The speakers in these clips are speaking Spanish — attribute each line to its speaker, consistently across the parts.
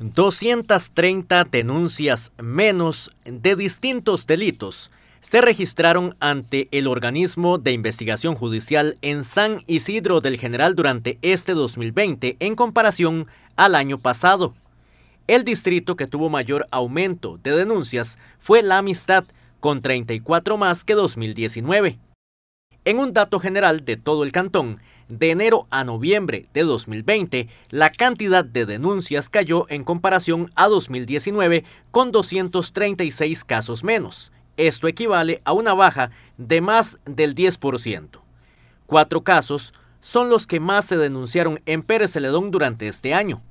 Speaker 1: 230 denuncias menos de distintos delitos se registraron ante el organismo de investigación judicial en San Isidro del General durante este 2020 en comparación al año pasado. El distrito que tuvo mayor aumento de denuncias fue La Amistad, con 34 más que 2019. En un dato general de todo el cantón, de enero a noviembre de 2020, la cantidad de denuncias cayó en comparación a 2019 con 236 casos menos. Esto equivale a una baja de más del 10%. Cuatro casos son los que más se denunciaron en Pérez Celedón durante este año.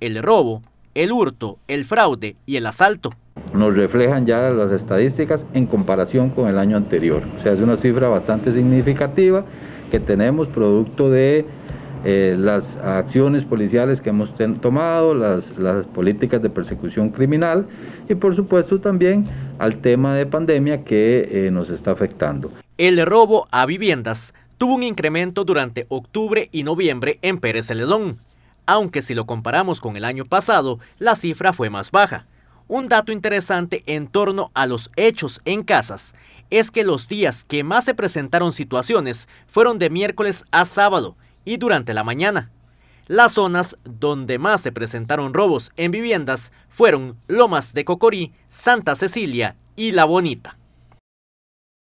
Speaker 1: El robo, el hurto, el fraude y el asalto
Speaker 2: nos reflejan ya las estadísticas en comparación con el año anterior. O sea, es una cifra bastante significativa que tenemos producto de eh, las acciones policiales que hemos tomado, las, políticas de persecución criminal y por supuesto también al tema de pandemia que eh, nos está afectando.
Speaker 1: El robo a viviendas tuvo un incremento durante octubre y noviembre en Pérez Celedón, aunque si lo comparamos con el año pasado, la cifra fue más baja. Un dato interesante en torno a los hechos en casas es que los días que más se presentaron situaciones fueron de miércoles a sábado y durante la mañana. Las zonas donde más se presentaron robos en viviendas fueron Lomas de Cocorí, Santa Cecilia y La Bonita.